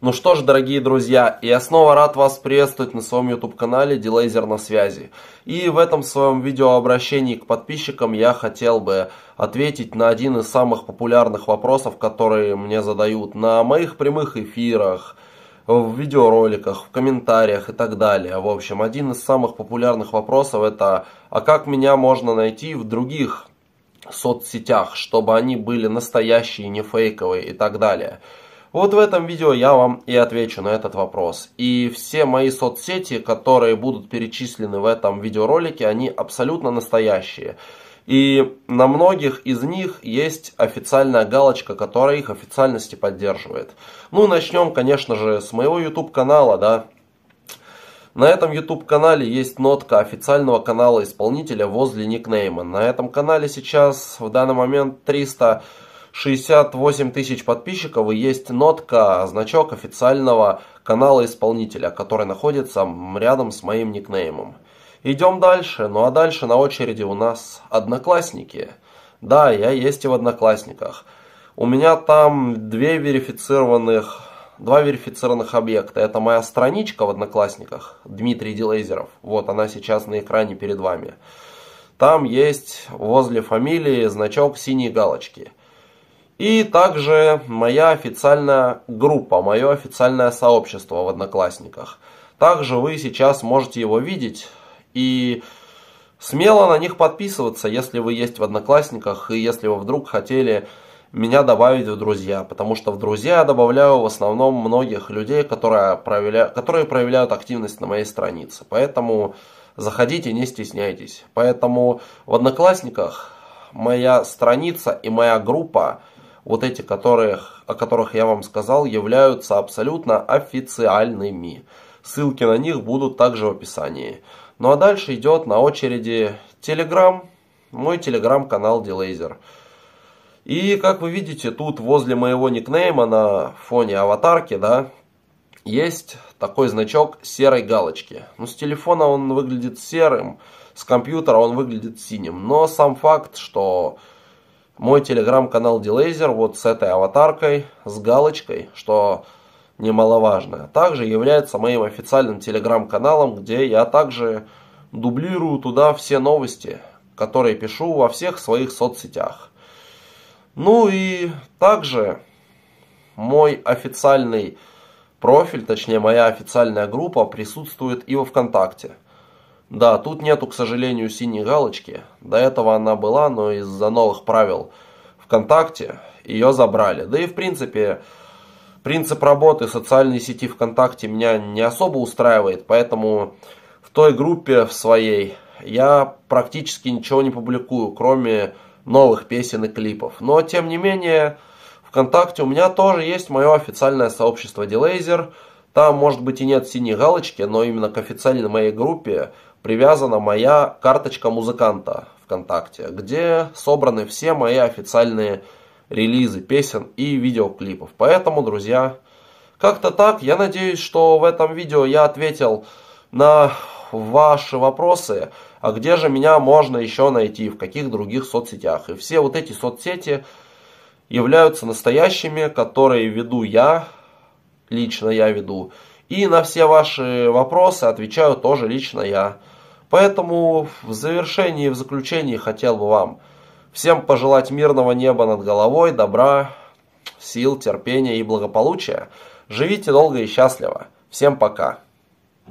Ну что ж, дорогие друзья, я снова рад вас приветствовать на своем YouTube-канале Дилейзер на связи. И в этом своем видеообращении к подписчикам я хотел бы ответить на один из самых популярных вопросов, которые мне задают на моих прямых эфирах, в видеороликах, в комментариях и так далее. В общем, один из самых популярных вопросов это «А как меня можно найти в других соцсетях, чтобы они были настоящие, не фейковые и так далее?» Вот в этом видео я вам и отвечу на этот вопрос. И все мои соцсети, которые будут перечислены в этом видеоролике, они абсолютно настоящие. И на многих из них есть официальная галочка, которая их официальности поддерживает. Ну, начнем, конечно же, с моего YouTube канала, да. На этом YouTube канале есть нотка официального канала исполнителя возле никнейма. На этом канале сейчас в данный момент 300 68 тысяч подписчиков и есть нотка, значок официального канала исполнителя, который находится рядом с моим никнеймом. Идем дальше, ну а дальше на очереди у нас одноклассники. Да, я есть и в одноклассниках. У меня там две верифицированных, два верифицированных объекта. Это моя страничка в одноклассниках, Дмитрий Делейзеров. Вот она сейчас на экране перед вами. Там есть возле фамилии значок синей галочки – и также моя официальная группа, мое официальное сообщество в Одноклассниках. Также вы сейчас можете его видеть и смело на них подписываться, если вы есть в Одноклассниках и если вы вдруг хотели меня добавить в друзья, потому что в друзья я добавляю в основном многих людей, которые, проявля... которые проявляют активность на моей странице. Поэтому заходите, не стесняйтесь. Поэтому в Одноклассниках моя страница и моя группа – вот эти, которых, о которых я вам сказал, являются абсолютно официальными. Ссылки на них будут также в описании. Ну а дальше идет на очереди Telegram, мой телеграм-канал Delaser. И как вы видите, тут возле моего никнейма на фоне аватарки, да, есть такой значок серой галочки. Ну, с телефона он выглядит серым, с компьютера он выглядит синим. Но сам факт, что мой телеграм-канал Дилейзер вот с этой аватаркой, с галочкой, что немаловажно, также является моим официальным телеграм-каналом, где я также дублирую туда все новости, которые пишу во всех своих соцсетях. Ну и также мой официальный профиль, точнее моя официальная группа присутствует и во ВКонтакте – да, тут нету, к сожалению, синей галочки. До этого она была, но из-за новых правил ВКонтакте ее забрали. Да и в принципе, принцип работы социальной сети ВКонтакте меня не особо устраивает, поэтому в той группе в своей я практически ничего не публикую, кроме новых песен и клипов. Но тем не менее, ВКонтакте у меня тоже есть мое официальное сообщество Делейзер – там, может быть, и нет синей галочки, но именно к официальной моей группе привязана моя карточка музыканта ВКонтакте, где собраны все мои официальные релизы песен и видеоклипов. Поэтому, друзья, как-то так. Я надеюсь, что в этом видео я ответил на ваши вопросы, а где же меня можно еще найти, в каких других соцсетях. И все вот эти соцсети являются настоящими, которые веду я, лично я веду. И на все ваши вопросы отвечаю тоже лично я. Поэтому в завершении и в заключении хотел бы вам всем пожелать мирного неба над головой, добра, сил, терпения и благополучия. Живите долго и счастливо. Всем пока!